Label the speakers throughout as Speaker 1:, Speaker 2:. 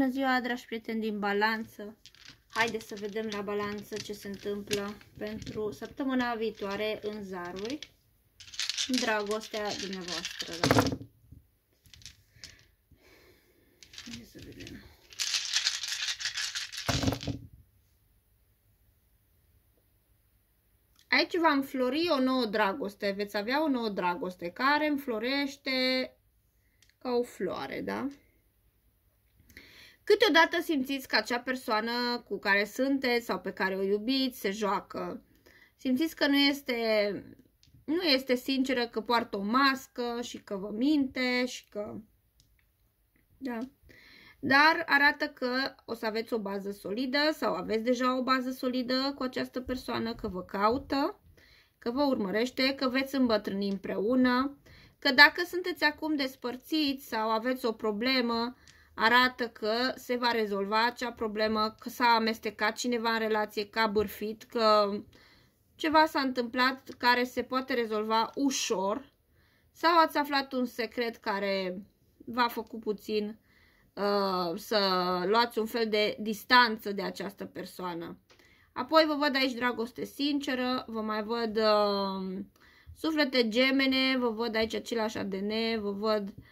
Speaker 1: Bună ziua, dragi prieteni din balanță! Haideți să vedem la balanță ce se întâmplă pentru săptămâna viitoare în zaruri, în dragostea dumneavoastră. Da? Haideți să vedem. Aici va înflori o nouă dragoste, veți avea o nouă dragoste care înflorește ca o floare, da? Câteodată simțiți că acea persoană cu care sunteți sau pe care o iubiți se joacă. Simțiți că nu este, nu este sinceră, că poartă o mască și că vă minte și că... Da. Dar arată că o să aveți o bază solidă sau aveți deja o bază solidă cu această persoană, că vă caută, că vă urmărește, că veți îmbătrâni împreună, că dacă sunteți acum despărțiți sau aveți o problemă, arată că se va rezolva acea problemă, că s-a amestecat cineva în relație, că a bârfit, că ceva s-a întâmplat care se poate rezolva ușor sau ați aflat un secret care v-a făcut puțin uh, să luați un fel de distanță de această persoană. Apoi vă văd aici dragoste sinceră, vă mai văd uh, suflete gemene, vă văd aici același ADN, vă văd uh,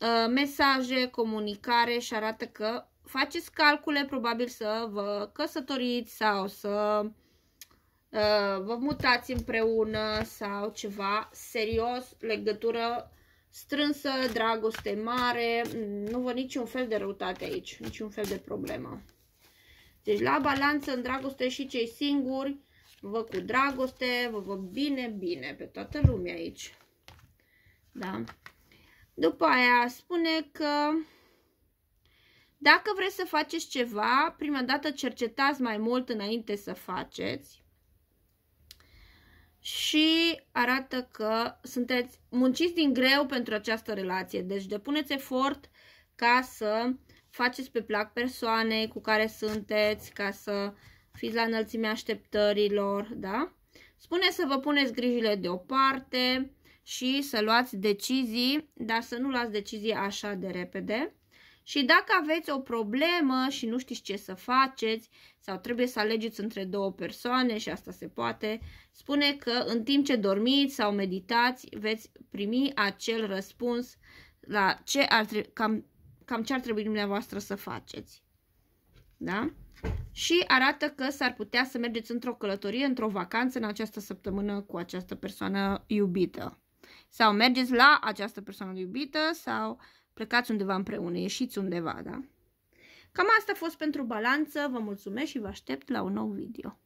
Speaker 1: Uh, mesaje, comunicare și arată că faceți calcule probabil să vă căsătoriți sau să uh, vă mutați împreună sau ceva serios, legătură strânsă, dragoste mare, nu văd niciun fel de răutate aici, niciun fel de problemă. Deci la balanță în dragoste și cei singuri, vă cu dragoste, vă vă bine, bine pe toată lumea aici. Da? După aia spune că dacă vreți să faceți ceva, prima dată cercetați mai mult înainte să faceți și arată că sunteți munciți din greu pentru această relație. Deci depuneți efort ca să faceți pe plac persoanei cu care sunteți, ca să fiți la înălțimea așteptărilor, da? Spune să vă puneți grijile deoparte, și să luați decizii, dar să nu luați decizii așa de repede. Și dacă aveți o problemă și nu știți ce să faceți sau trebuie să alegeți între două persoane și asta se poate, spune că în timp ce dormiți sau meditați veți primi acel răspuns la ce ar trebui, cam, cam ce ar trebui dumneavoastră să faceți. Da? Și arată că s-ar putea să mergeți într-o călătorie, într-o vacanță în această săptămână cu această persoană iubită. Sau mergeți la această persoană iubită sau plecați undeva împreună, ieșiți undeva, da? Cam asta a fost pentru balanță, vă mulțumesc și vă aștept la un nou video.